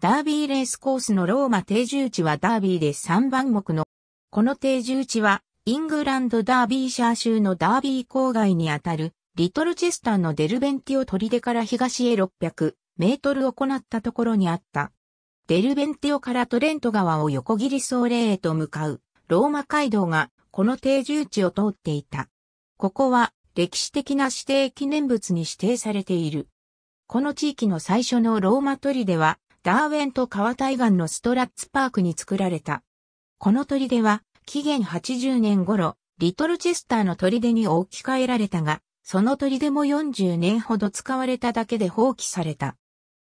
ダービーレースコースのローマ定住地はダービーで3番目の、この定住地は、イングランドダービーシャー州のダービー郊外にあたる、リトルチェスターのデルベンティオ砦から東へ600メートル行ったところにあった。デルベンティオからトレント川を横切り総霊へと向かう、ローマ街道が、この定住地を通っていた。ここは、歴史的な指定記念物に指定されている。この地域の最初のローマ砦は、ダーウェント川対岸のストラッツパークに作られた。この砦は、紀元80年頃、リトルチェスターの砦に置き換えられたが、その砦も40年ほど使われただけで放棄された。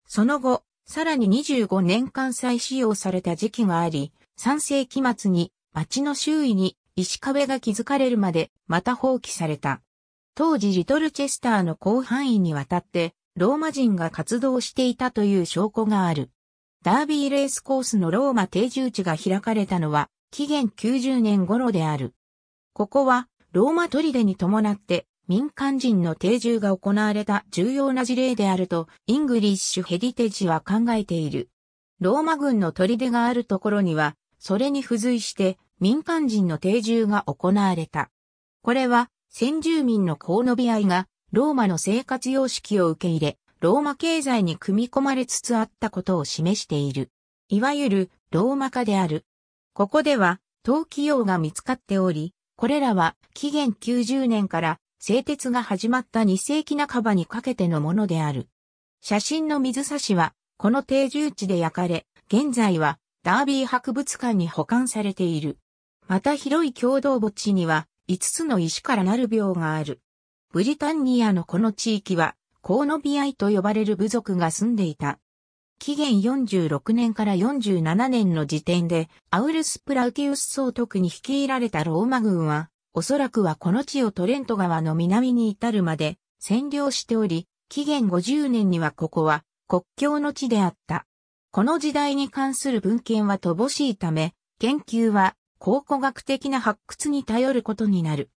その後、さらに25年間再使用された時期があり、3世紀末に町の周囲に石壁が築かれるまでまた放棄された。当時リトルチェスターの広範囲にわたってローマ人が活動していたという証拠がある。ダービーレースコースのローマ定住地が開かれたのは、紀元90年頃である。ここは、ローマ砦に伴って、民間人の定住が行われた重要な事例であると、イングリッシュヘリテジは考えている。ローマ軍の砦があるところには、それに付随して、民間人の定住が行われた。これは、先住民のコーノビアイがローマの生活様式を受け入れ、ローマ経済に組み込まれつつあったことを示している。いわゆるローマ化である。ここでは、陶器用が見つかっており、これらは紀元90年から製鉄が始まった2世紀半ばにかけてのものである。写真の水差しは、この定住地で焼かれ、現在はダービー博物館に保管されている。また広い共同墓地には、5つの石からなる廟がある。ブリタンニアのこの地域は、コーノビアイと呼ばれる部族が住んでいた。紀元46年から47年の時点で、アウルス・プラウティウス総督に率いられたローマ軍は、おそらくはこの地をトレント川の南に至るまで占領しており、紀元50年にはここは国境の地であった。この時代に関する文献は乏しいため、研究は考古学的な発掘に頼ることになる。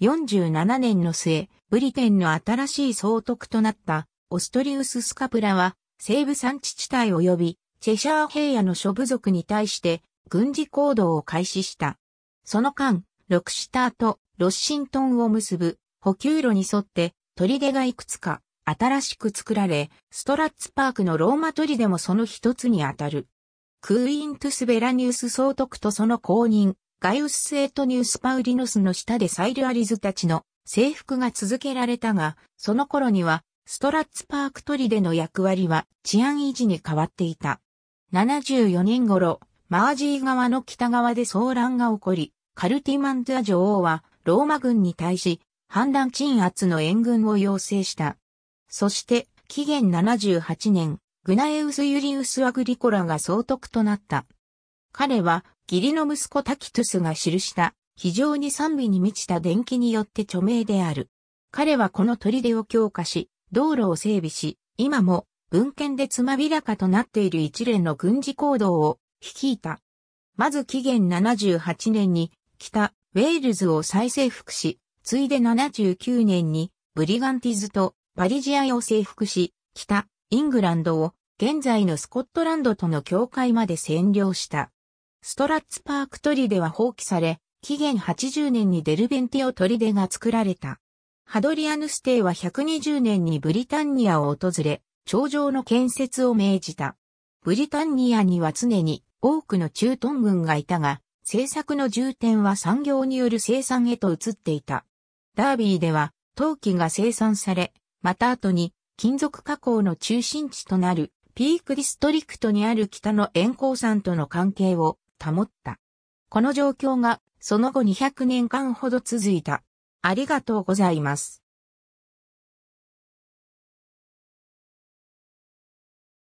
47年の末、ブリテンの新しい総督となったオストリウス・スカプラは西部産地地帯及びチェシャー平野の諸部族に対して軍事行動を開始した。その間、ロクシターとロッシントンを結ぶ補給路に沿って砦がいくつか新しく作られ、ストラッツパークのローマ砦もその一つにあたる。クーイントゥスベラニウス総督とその公認、ガイウスセートニウス・パウリノスの下でサイルアリズたちの征服が続けられたが、その頃にはストラッツパークトリでの役割は治安維持に変わっていた。74年頃、マージー川の北側で騒乱が起こり、カルティマンドゥア女王はローマ軍に対し反乱鎮圧の援軍を要請した。そして、紀元78年、グナエウス・ユリウス・アグリコラが総督となった。彼は義理の息子タキトゥスが記した非常に賛美に満ちた伝記によって著名である。彼はこの砦を強化し、道路を整備し、今も文献でつまびらかとなっている一連の軍事行動を率いた。まず紀元78年に北ウェールズを再征服し、ついで79年にブリガンティズとパリジアを征服し、北イングランドを現在のスコットランドとの境界まで占領した。ストラッツパーク砦は放棄され、紀元80年にデルベンティオ砦が作られた。ハドリアヌス帝は120年にブリタンニアを訪れ、頂上の建設を命じた。ブリタンニアには常に多くの中東軍がいたが、政策の重点は産業による生産へと移っていた。ダービーでは陶器が生産され、また後に金属加工の中心地となるピークディストリクトにある北の沿光山との関係を保った。この状況がその後200年間ほど続いた。ありがとうございます。